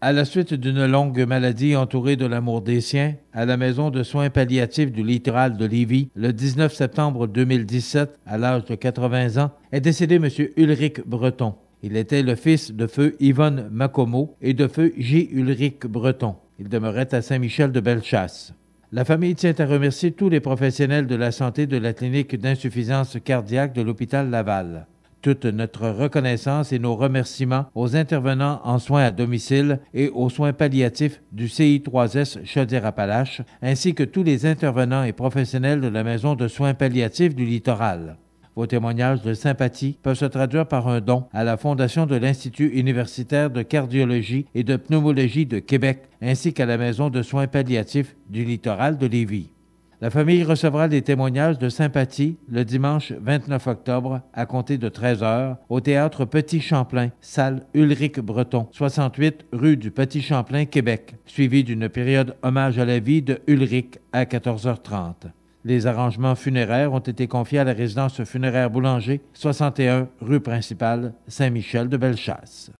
À la suite d'une longue maladie entourée de l'amour des siens, à la maison de soins palliatifs du littoral de Lévis, le 19 septembre 2017, à l'âge de 80 ans, est décédé M. Ulrich Breton. Il était le fils de feu Yvonne Macomo et de feu J. Ulrich Breton. Il demeurait à Saint-Michel de Bellechasse. La famille tient à remercier tous les professionnels de la santé de la clinique d'insuffisance cardiaque de l'hôpital Laval toute notre reconnaissance et nos remerciements aux intervenants en soins à domicile et aux soins palliatifs du CI3S Chaudière-Appalaches, ainsi que tous les intervenants et professionnels de la Maison de soins palliatifs du littoral. Vos témoignages de sympathie peuvent se traduire par un don à la Fondation de l'Institut universitaire de cardiologie et de pneumologie de Québec, ainsi qu'à la Maison de soins palliatifs du littoral de Lévis. La famille recevra des témoignages de sympathie le dimanche 29 octobre à compter de 13 h au théâtre Petit Champlain, salle Ulrich Breton, 68 rue du Petit Champlain, Québec, suivi d'une période hommage à la vie de Ulrich à 14h30. Les arrangements funéraires ont été confiés à la résidence funéraire Boulanger, 61 rue principale, Saint-Michel de Bellechasse.